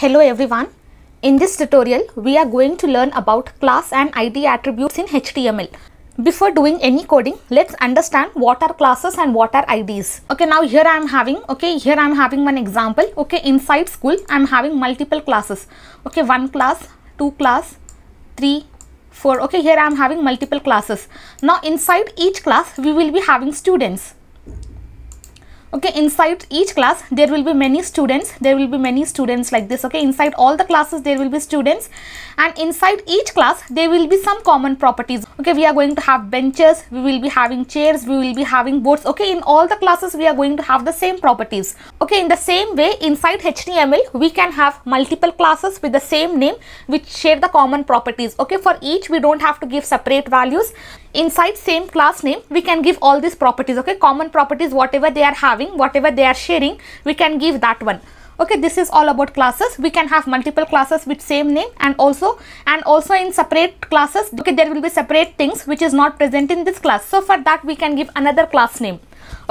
Hello everyone. In this tutorial, we are going to learn about class and ID attributes in HTML. Before doing any coding, let's understand what are classes and what are IDs. Okay, now here I am having, okay, here I am having one example. Okay, inside school, I am having multiple classes. Okay, one class, two class, three, four. Okay, here I am having multiple classes. Now inside each class, we will be having students okay inside each class there will be many students there will be many students like this okay inside all the classes there will be students and inside each class there will be some common properties okay we are going to have benches we will be having chairs we will be having boards okay in all the classes we are going to have the same properties okay in the same way inside html we can have multiple classes with the same name which share the common properties okay for each we don't have to give separate values inside same class name we can give all these properties okay common properties whatever they are having having whatever they are sharing we can give that one okay this is all about classes we can have multiple classes with same name and also and also in separate classes okay there will be separate things which is not present in this class so for that we can give another class name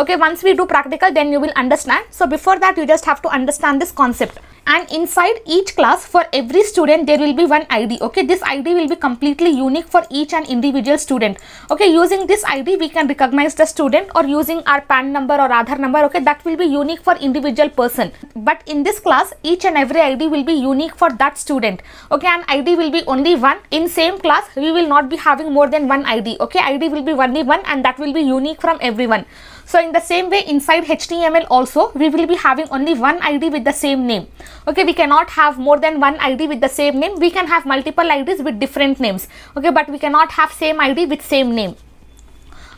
okay once we do practical then you will understand so before that you just have to understand this concept and inside each class for every student there will be one id okay this id will be completely unique for each and individual student okay using this id we can recognize the student or using our pan number or other number okay that will be unique for individual person but in this class each and every id will be unique for that student okay and id will be only one in same class we will not be having more than one id okay id will be only one and that will be unique from everyone so in the same way inside HTML also we will be having only one ID with the same name. Okay, we cannot have more than one ID with the same name. We can have multiple IDs with different names. Okay, but we cannot have same ID with same name.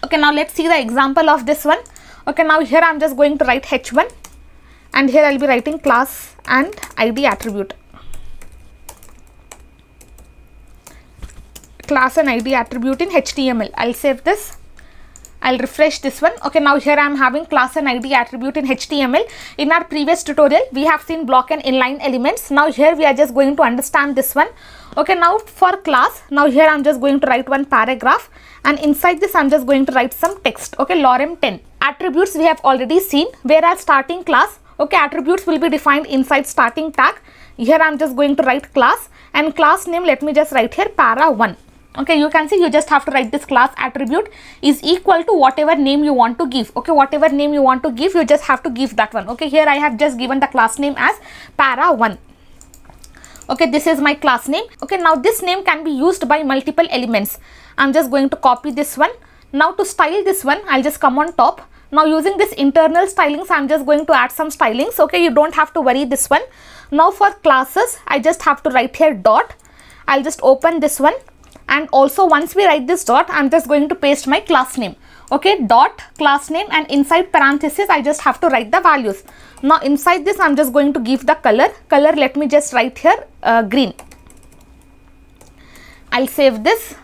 Okay, now let's see the example of this one. Okay, now here I'm just going to write H1 and here I'll be writing class and ID attribute. Class and ID attribute in HTML. I'll save this I'll refresh this one. Okay, now here I'm having class and ID attribute in HTML. In our previous tutorial, we have seen block and inline elements. Now here we are just going to understand this one. Okay, now for class, now here I'm just going to write one paragraph and inside this I'm just going to write some text. Okay, lorem 10. Attributes we have already seen where I'm starting class, okay, attributes will be defined inside starting tag. Here I'm just going to write class and class name let me just write here para 1 okay you can see you just have to write this class attribute is equal to whatever name you want to give okay whatever name you want to give you just have to give that one okay here i have just given the class name as para 1 okay this is my class name okay now this name can be used by multiple elements i'm just going to copy this one now to style this one i'll just come on top now using this internal stylings i'm just going to add some stylings okay you don't have to worry this one now for classes i just have to write here dot i'll just open this one and also once we write this dot i'm just going to paste my class name okay dot class name and inside parenthesis i just have to write the values now inside this i'm just going to give the color color let me just write here uh, green i'll save this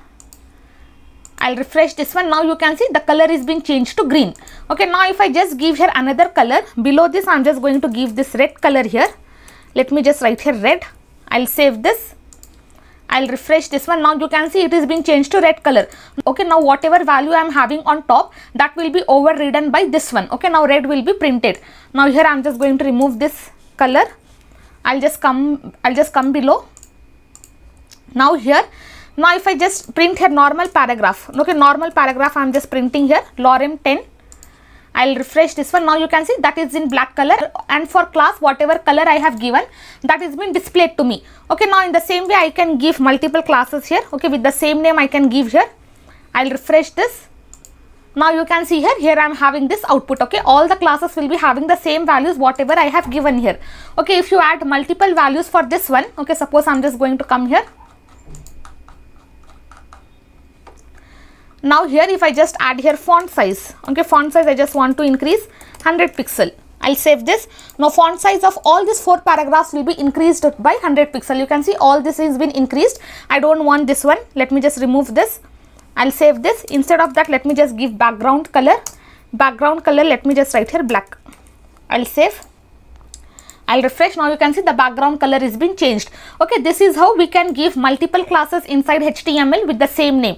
I'll refresh this one. Now you can see the color is being changed to green. Okay, now if I just give here another color, below this I'm just going to give this red color here. Let me just write here red. I'll save this. I'll refresh this one. Now you can see it is being changed to red color. Okay, now whatever value I'm having on top that will be overridden by this one. Okay, now red will be printed. Now here I'm just going to remove this color. I'll just come, I'll just come below. Now here, now if I just print here normal paragraph. Okay, normal paragraph I'm just printing here, lorem 10 I'll refresh this one now you can see that is in black color and for class whatever color I have given that is been displayed to me okay now in the same way I can give multiple classes here okay with the same name I can give here I'll refresh this now you can see here here i'm having this output okay all the classes will be having the same values whatever i have given here okay if you add multiple values for this one okay suppose i'm just going to come here now here if I just add here font size okay font size I just want to increase 100 pixel I'll save this now font size of all these four paragraphs will be increased by 100 pixel you can see all this has been increased I don't want this one let me just remove this I'll save this instead of that let me just give background color background color let me just write here black I'll save I'll refresh now you can see the background color is being changed okay this is how we can give multiple classes inside HTML with the same name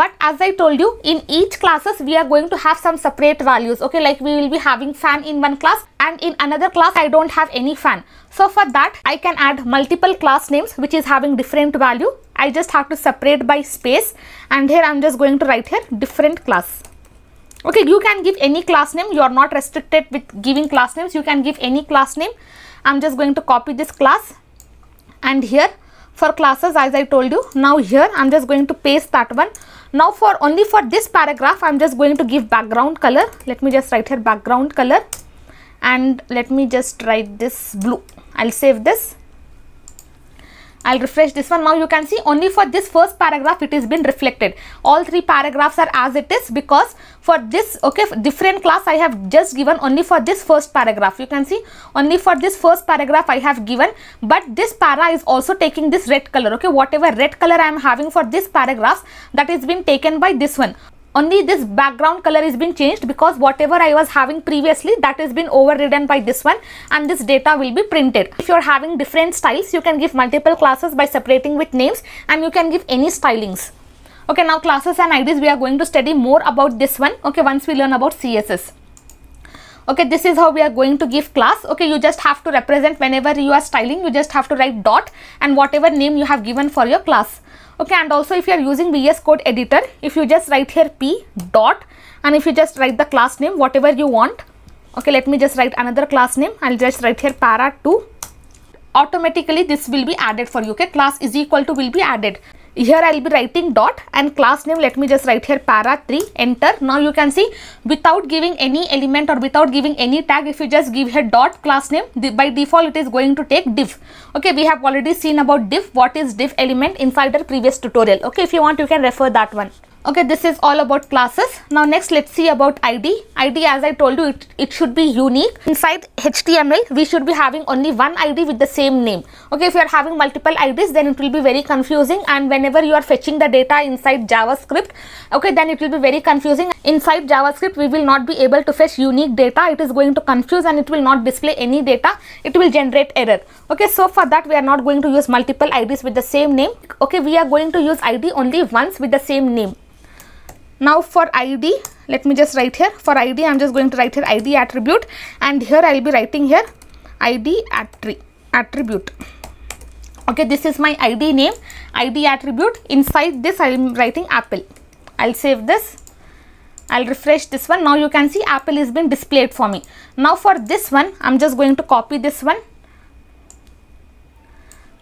but as I told you in each classes we are going to have some separate values okay like we will be having fan in one class and in another class I don't have any fan so for that I can add multiple class names which is having different value I just have to separate by space and here I'm just going to write here different class okay you can give any class name you are not restricted with giving class names you can give any class name i'm just going to copy this class and here for classes as i told you now here i'm just going to paste that one now for only for this paragraph i'm just going to give background color let me just write here background color and let me just write this blue i'll save this I'll refresh this one. Now you can see only for this first paragraph it is been reflected. All three paragraphs are as it is because for this, okay, different class I have just given only for this first paragraph. You can see only for this first paragraph I have given but this para is also taking this red color, okay. Whatever red color I am having for this paragraph that is been taken by this one only this background color is been changed because whatever I was having previously that has been overridden by this one and this data will be printed. If you're having different styles, you can give multiple classes by separating with names and you can give any stylings. Okay, now classes and IDs, we are going to study more about this one. Okay, once we learn about CSS okay this is how we are going to give class okay you just have to represent whenever you are styling you just have to write dot and whatever name you have given for your class okay and also if you are using vs code editor if you just write here p dot and if you just write the class name whatever you want okay let me just write another class name i'll just write here para 2 automatically this will be added for you okay class is equal to will be added here i'll be writing dot and class name let me just write here para 3 enter now you can see without giving any element or without giving any tag if you just give here dot class name by default it is going to take div okay we have already seen about div what is div element inside our previous tutorial okay if you want you can refer that one okay this is all about classes now next let's see about id id as i told you it, it should be unique inside html we should be having only one id with the same name okay if you are having multiple ids then it will be very confusing and whenever you are fetching the data inside javascript okay then it will be very confusing inside javascript we will not be able to fetch unique data it is going to confuse and it will not display any data it will generate error okay so for that we are not going to use multiple ids with the same name okay we are going to use id only once with the same name now for id let me just write here for id i'm just going to write here id attribute and here i'll be writing here id attri attribute okay this is my id name id attribute inside this i'm writing apple i'll save this I'll refresh this one. Now you can see apple is being displayed for me. Now for this one, I'm just going to copy this one.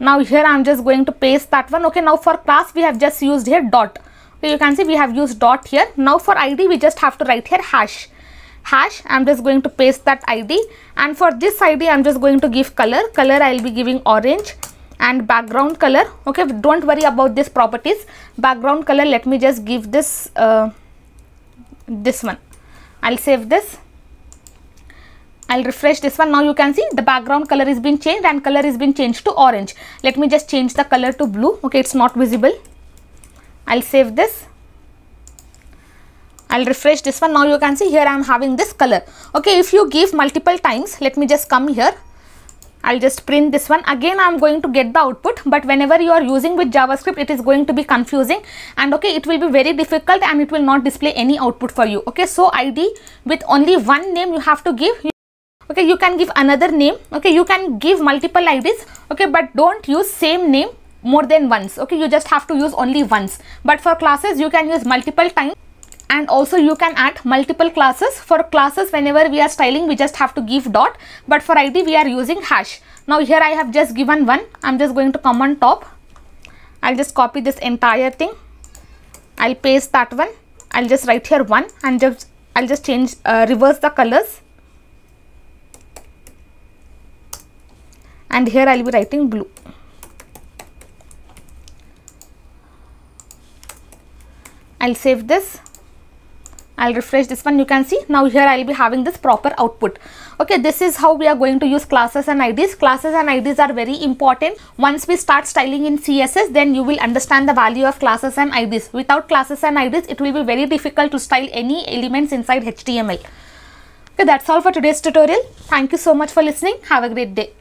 Now here I'm just going to paste that one. Okay, now for class we have just used here dot you can see we have used dot here now for id we just have to write here hash hash i'm just going to paste that id and for this id i'm just going to give color color i'll be giving orange and background color okay don't worry about these properties background color let me just give this uh, this one i'll save this I'll refresh this one. Now you can see the background color is being changed and color is being changed to orange. Let me just change the color to blue. Okay, it's not visible. I will save this. I will refresh this one. Now you can see here I am having this color. Okay, if you give multiple times, let me just come here. I'll just print this one again I'm going to get the output but whenever you are using with JavaScript it is going to be confusing and okay it will be very difficult and it will not display any output for you okay so ID with only one name you have to give okay you can give another name okay you can give multiple IDs okay but don't use same name more than once okay you just have to use only once but for classes you can use multiple times and also you can add multiple classes for classes whenever we are styling we just have to give dot but for id we are using hash now here i have just given one i'm just going to come on top i'll just copy this entire thing i'll paste that one i'll just write here one and just i'll just change uh, reverse the colors and here i'll be writing blue I'll save this. I'll refresh this one. You can see now here I'll be having this proper output. Okay, this is how we are going to use classes and IDs. Classes and IDs are very important. Once we start styling in CSS, then you will understand the value of classes and IDs. Without classes and IDs, it will be very difficult to style any elements inside HTML. Okay, that's all for today's tutorial. Thank you so much for listening. Have a great day.